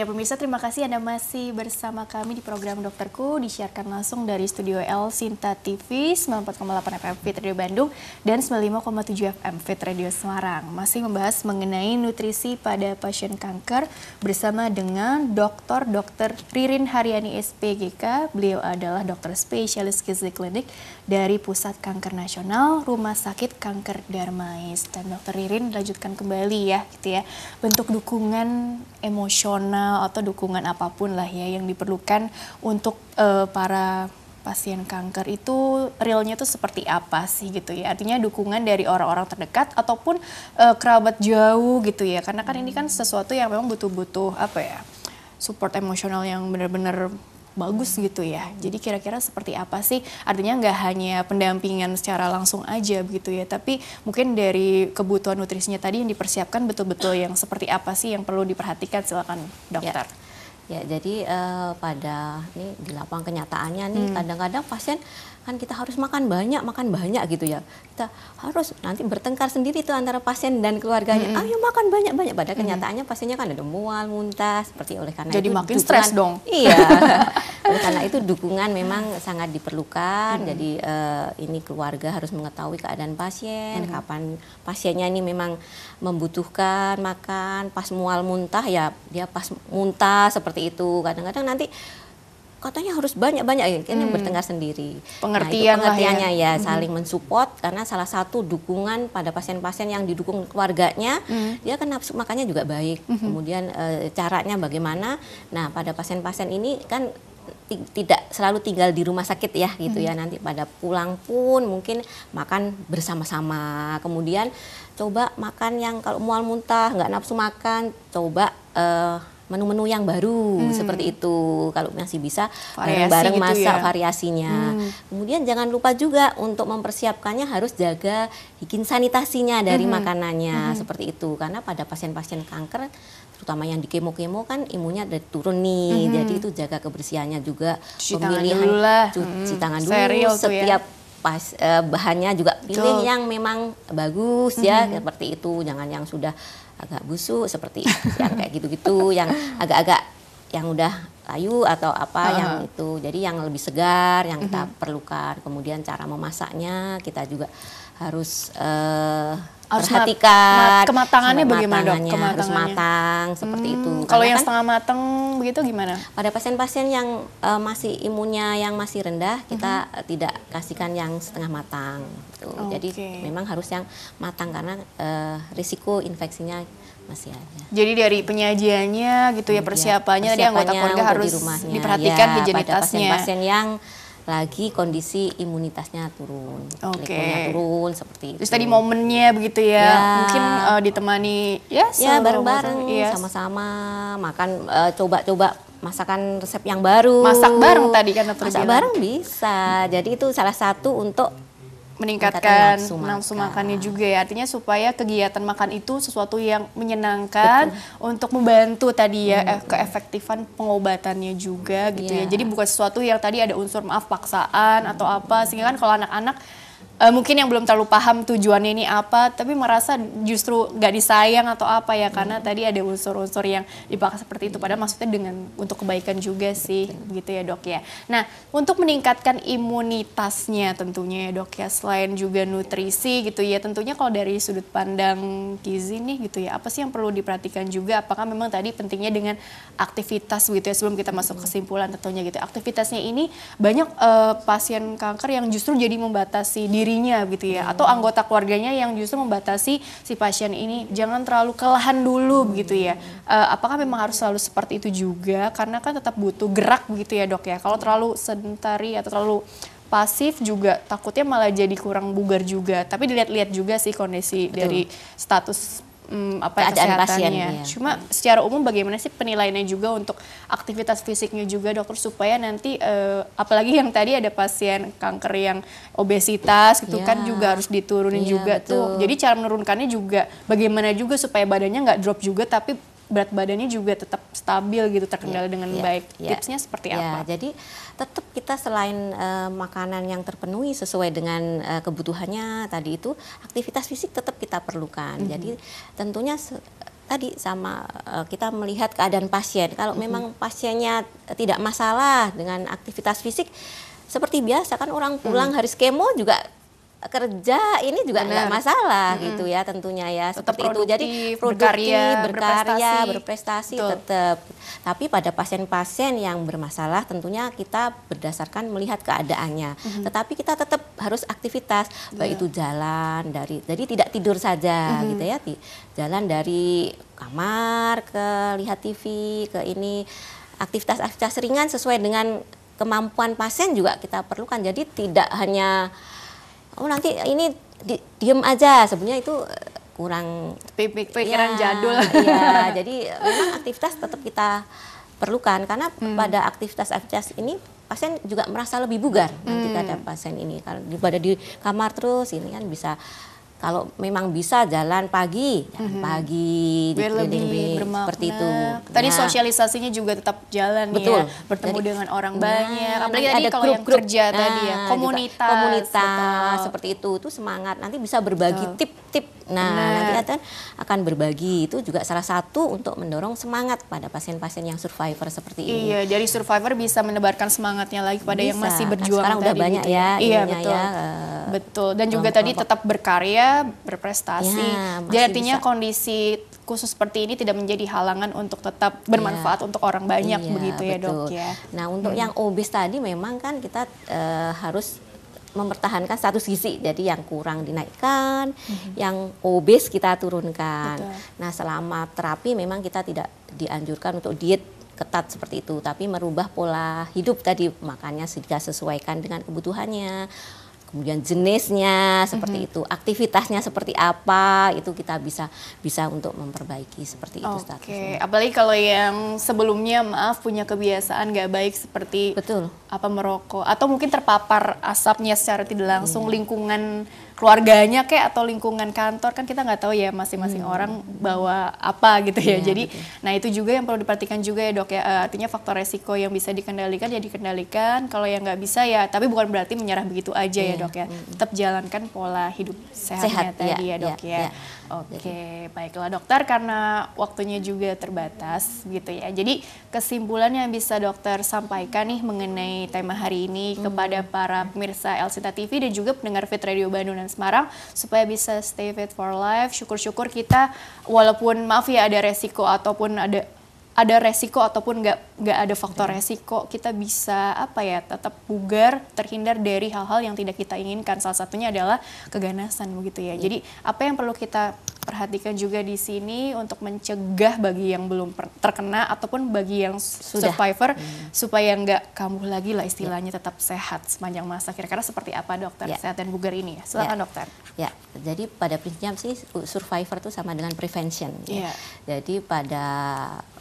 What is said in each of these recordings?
Ya pemirsa terima kasih Anda masih bersama kami di program Dokterku disiarkan langsung dari Studio L Sinta TV 94,8 FM Fit Radio Bandung dan 95,7 FM Fit Radio Semarang. Masih membahas mengenai nutrisi pada pasien kanker bersama dengan Dokter Dokter Ririn Haryani SPGK. Beliau adalah dokter spesialis gizi klinik dari Pusat Kanker Nasional Rumah Sakit Kanker Darmais. Dan Dokter Ririn lanjutkan kembali ya gitu ya bentuk dukungan emosional emosional atau dukungan apapun lah ya yang diperlukan untuk uh, para pasien kanker itu realnya itu seperti apa sih gitu ya artinya dukungan dari orang-orang terdekat ataupun uh, kerabat jauh gitu ya karena kan ini kan hmm. sesuatu yang memang butuh-butuh apa ya support emosional yang benar-benar bagus gitu ya. Jadi kira-kira seperti apa sih? Artinya nggak hanya pendampingan secara langsung aja begitu ya, tapi mungkin dari kebutuhan nutrisinya tadi yang dipersiapkan betul-betul yang seperti apa sih yang perlu diperhatikan? Silakan dokter. Ya. Ya, jadi uh, pada ini di lapang kenyataannya nih hmm. kadang-kadang hmm. Kadang -kadang pasien kan kita harus makan banyak makan banyak gitu ya kita harus nanti bertengkar sendiri tuh antara pasien dan keluarganya mm-hmm. ayo makan banyak banyak pada kenyataannya pasiennya kan ada mual muntah seperti oleh karena jadi itu makin stres dong iya oleh karena itu dukungan memang sangat diperlukan mm-hmm. jadi uh, ini keluarga harus mengetahui keadaan pasien mm-hmm. kapan pasiennya ini memang membutuhkan makan pas mual muntah ya dia pas muntah seperti itu kadang-kadang nanti katanya harus banyak-banyak ya kan hmm. yang bertengkar sendiri. Nah, Pengertian nah, pengertiannya ya. ya saling mensupport karena salah satu dukungan pada pasien-pasien yang didukung keluarganya hmm. dia kan nafsu makannya juga baik. Hmm. Kemudian e, caranya bagaimana? Nah, pada pasien-pasien ini kan tidak selalu tinggal di rumah sakit ya gitu hmm. ya nanti pada pulang pun mungkin makan bersama-sama kemudian coba makan yang kalau mual muntah nggak nafsu makan coba uh, menu-menu yang baru hmm. seperti itu. Kalau masih bisa bareng-bareng gitu masak ya? variasinya. Hmm. Kemudian jangan lupa juga untuk mempersiapkannya harus jaga higien sanitasinya dari hmm. makanannya hmm. seperti itu. Karena pada pasien-pasien kanker terutama yang di kemo-kemo kan imunnya ada turun nih. Hmm. Jadi itu jaga kebersihannya juga cuci pemilihan tangan dulu lah. cuci hmm. tangan dulu Serial ya. setiap pas eh, bahannya juga pilih yang memang bagus ya hmm. seperti itu jangan yang sudah agak busuk seperti yang kayak gitu-gitu yang agak-agak yang udah layu atau apa uh. yang itu jadi yang lebih segar yang kita uh mhm. -huh. perlukan kemudian cara memasaknya kita juga harus uh, harus perhatikan mat, mat, kematangannya bagaimana dok? Kematangannya. Harus matang seperti hmm, itu. Kalau yang kan, setengah matang begitu gimana? Pada pasien-pasien yang uh, masih imunnya yang masih rendah kita uh hmm. -huh. tidak kasihkan yang setengah matang. Gitu. Okay. Jadi memang harus yang matang karena uh, risiko infeksinya masih ada. Jadi dari penyajiannya gitu ya persiapannya, persiapannya tadi anggota keluarga harus di rumahnya. diperhatikan ya, higienitasnya. Pada pasien-pasien yang lagi kondisi imunitasnya turun, okay. turun seperti itu. Terus tadi momennya begitu ya, ya. mungkin uh, ditemani ya, ya bareng-bareng, sama iya. sama-sama makan, coba eh, coba-coba masakan resep yang baru. Masak bareng tadi kan Masak bareng bisa. Jadi itu salah satu untuk meningkatkan nafsu makan. makannya juga ya. Artinya supaya kegiatan makan itu sesuatu yang menyenangkan Betul. untuk membantu tadi ya hmm. Eh, keefektifan pengobatannya juga gitu yeah. ya. Iya. Jadi bukan sesuatu yang tadi ada unsur maaf paksaan hmm. atau apa. Sehingga kan kalau anak-anak uh, mungkin yang belum terlalu paham tujuannya ini apa tapi merasa justru nggak disayang atau apa ya karena hmm. tadi ada unsur-unsur yang dipakai seperti itu padahal maksudnya dengan untuk kebaikan juga sih hmm. gitu ya dok ya nah untuk meningkatkan imunitasnya tentunya ya dok ya selain juga nutrisi gitu ya tentunya kalau dari sudut pandang gizi nih gitu ya apa sih yang perlu diperhatikan juga apakah memang tadi pentingnya dengan aktivitas gitu ya sebelum kita masuk hmm. kesimpulan tentunya gitu ya. aktivitasnya ini banyak uh, pasien kanker yang justru jadi membatasi diri dirinya gitu ya atau anggota keluarganya yang justru membatasi si pasien ini jangan terlalu kelahan dulu gitu ya uh, apakah memang harus selalu seperti itu juga karena kan tetap butuh gerak gitu ya dok ya kalau terlalu sedentari atau terlalu pasif juga takutnya malah jadi kurang bugar juga tapi dilihat-lihat juga sih kondisi Betul. dari status hmm, apa ya, keadaan pasien. Ya. Cuma secara umum bagaimana sih penilaiannya juga untuk aktivitas fisiknya juga dokter supaya nanti uh, apalagi yang tadi ada pasien kanker yang obesitas gitu ya. kan iya. juga harus diturunin ya, juga betul. tuh. Jadi cara menurunkannya juga bagaimana juga supaya badannya nggak drop juga tapi berat badannya juga tetap stabil gitu terkendali yeah, dengan yeah, baik. Yeah. Tipsnya seperti yeah, apa? Jadi tetap kita selain uh, makanan yang terpenuhi sesuai dengan uh, kebutuhannya tadi itu aktivitas fisik tetap kita perlukan. Mm -hmm. Jadi tentunya tadi sama uh, kita melihat keadaan pasien. Kalau mm -hmm. memang pasiennya tidak masalah dengan aktivitas fisik seperti biasa kan orang pulang mm -hmm. harus kemo juga kerja ini juga nggak masalah hmm gitu ya tentunya ya tetap seperti produktif, itu jadi produktif berkarya berkarya berprestasi, berprestasi tetap tapi pada pasien-pasien yang bermasalah tentunya kita berdasarkan melihat keadaannya hmm tetapi kita tetap harus aktivitas yeah. baik itu iya. jalan dari jadi tidak tidur saja hmm gitu ya jalan dari kamar ke lihat TV ke ini aktivitas-aktivitas ringan sesuai dengan kemampuan pasien juga kita perlukan jadi tidak hanya oh nanti ini di, diem aja sebenarnya itu eh, kurang pikiran ya, jadul ya jadi memang aktivitas tetap kita perlukan karena hmm. pada aktivitas-aktivitas ini pasien juga merasa lebih bugar hmm. nanti ada pasien ini kalau di kamar terus ini kan bisa kalau memang bisa jalan pagi, jalan mm -hmm. pagi, di lebih seperti itu. Tadi ya. sosialisasinya juga tetap jalan ya, Betul. ya, bertemu Jadi, dengan orang nah, banyak. Apalagi tadi ada kalau grup, yang grup. kerja nah, tadi ya, nah, gitu. komunitas, juga, komunitas betul. seperti itu. Itu semangat. Nanti bisa berbagi tip-tip. Nah, nah, nanti akan berbagi itu juga salah satu untuk mendorong semangat pada pasien-pasien yang survivor seperti ini. Iya, dari survivor bisa menebarkan semangatnya lagi pada bisa. yang masih nah, berjuang. Sekarang tadi, udah banyak gitu. ya, ya iya ya, betul, ya, betul. Dan juga tadi tetap berkarya berprestasi. Ya, Jadi artinya bisa. kondisi khusus seperti ini tidak menjadi halangan untuk tetap bermanfaat ya. untuk orang banyak ya, begitu ya, betul. Dok ya. Nah, untuk hmm. yang obes tadi memang kan kita uh, harus mempertahankan status gizi. Jadi yang kurang dinaikkan, mm-hmm. yang obes kita turunkan. Betul. Nah, selama terapi memang kita tidak dianjurkan untuk diet ketat seperti itu, tapi merubah pola hidup tadi makannya sudah sesuaikan dengan kebutuhannya kemudian jenisnya seperti mm -hmm. itu, aktivitasnya seperti apa, itu kita bisa bisa untuk memperbaiki seperti itu okay. statusnya. apalagi kalau yang sebelumnya maaf punya kebiasaan gak baik seperti betul apa merokok atau mungkin terpapar asapnya secara tidak langsung yeah. lingkungan keluarganya kayak atau lingkungan kantor kan kita nggak tahu ya masing-masing hmm. orang bawa apa gitu ya. ya Jadi betul. nah itu juga yang perlu diperhatikan juga ya dok ya. Eh, artinya faktor resiko yang bisa dikendalikan ya dikendalikan. Kalau yang nggak bisa ya tapi bukan berarti menyerah begitu aja ya, ya dok ya. Tetap jalankan pola hidup sehatnya sehat, iya, tadi ya, iya, ya dok ya. ya. Oke, okay, baiklah dokter karena waktunya juga terbatas gitu ya. Jadi kesimpulan yang bisa dokter sampaikan nih mengenai tema hari ini hmm. kepada para pemirsa Elsita TV dan juga pendengar Fit Radio Bandung dan Semarang supaya bisa stay fit for life. Syukur-syukur kita walaupun maaf ya ada resiko ataupun ada ada resiko ataupun nggak nggak ada faktor hmm. resiko kita bisa apa ya tetap bugar terhindar dari hal-hal yang tidak kita inginkan salah satunya adalah keganasan begitu ya hmm. jadi apa yang perlu kita perhatikan juga di sini untuk mencegah bagi yang belum terkena ataupun bagi yang Sudah. survivor hmm. supaya nggak kambuh lagi lah ya. istilahnya ya. tetap sehat sepanjang masa. Kira-kira seperti apa dokter ya. sehat dan bugar ini ya? Silakan ya. dokter. Ya, jadi pada prinsipnya sih survivor itu sama dengan prevention. Ya. ya. Jadi pada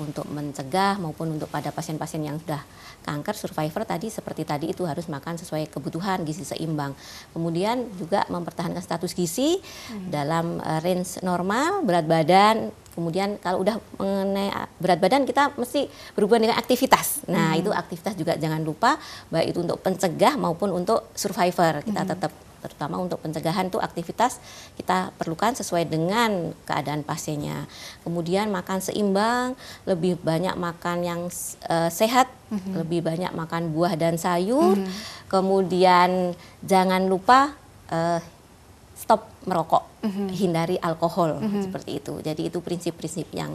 untuk mencegah maupun untuk pada pasien-pasien yang sudah kanker survivor tadi seperti tadi itu harus makan sesuai kebutuhan gizi seimbang. Kemudian juga mempertahankan status gizi hmm. dalam eh, range normal normal, berat badan, kemudian kalau udah mengenai ah, berat badan kita mesti berhubungan dengan aktivitas. Nah, hmm. itu aktivitas juga jangan lupa baik itu untuk pencegah maupun untuk survivor. Kita hmm. tetap terutama untuk pencegahan tuh aktivitas kita perlukan sesuai dengan keadaan pasiennya. Kemudian makan seimbang, lebih banyak makan yang uh, sehat, mm-hmm. lebih banyak makan buah dan sayur. Mm-hmm. Kemudian jangan lupa uh, stop merokok, mm -hmm. hindari alkohol mm -hmm. seperti itu. Jadi itu prinsip-prinsip yang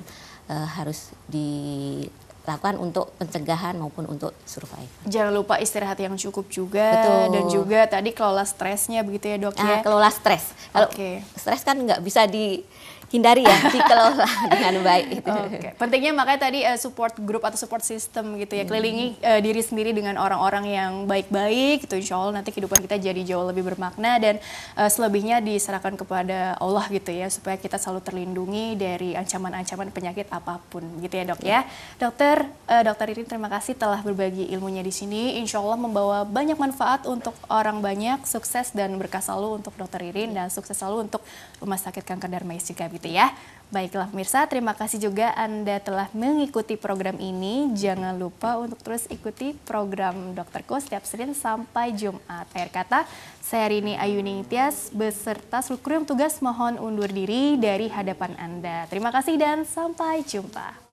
uh, harus dilakukan untuk pencegahan maupun untuk survive. Jangan lupa istirahat yang cukup juga Betul. dan juga tadi kelola stresnya begitu ya dok ya. Ah kelola stres. Kalau okay. stres kan nggak bisa di hindari ya dikelola dengan baik gitu. Okay. Pentingnya makanya tadi uh, support group atau support system gitu ya. Kelilingi uh, diri sendiri dengan orang-orang yang baik-baik gitu insya Allah nanti kehidupan kita jadi jauh lebih bermakna dan uh, selebihnya diserahkan kepada Allah gitu ya supaya kita selalu terlindungi dari ancaman-ancaman penyakit apapun gitu ya dok ya. Iya. Dokter uh, dokter Irin terima kasih telah berbagi ilmunya di sini. Insya Allah membawa banyak manfaat untuk orang banyak, sukses dan berkah selalu untuk dokter Irin dan sukses selalu untuk Rumah Sakit Kanker Darmais Cikabit gitu ya. Baiklah pemirsa, terima kasih juga Anda telah mengikuti program ini. Jangan lupa untuk terus ikuti program Dokter Ko setiap Senin sampai Jumat. Akhir kata, saya Rini Ayuni Tias beserta seluruh kru yang tugas mohon undur diri dari hadapan Anda. Terima kasih dan sampai jumpa.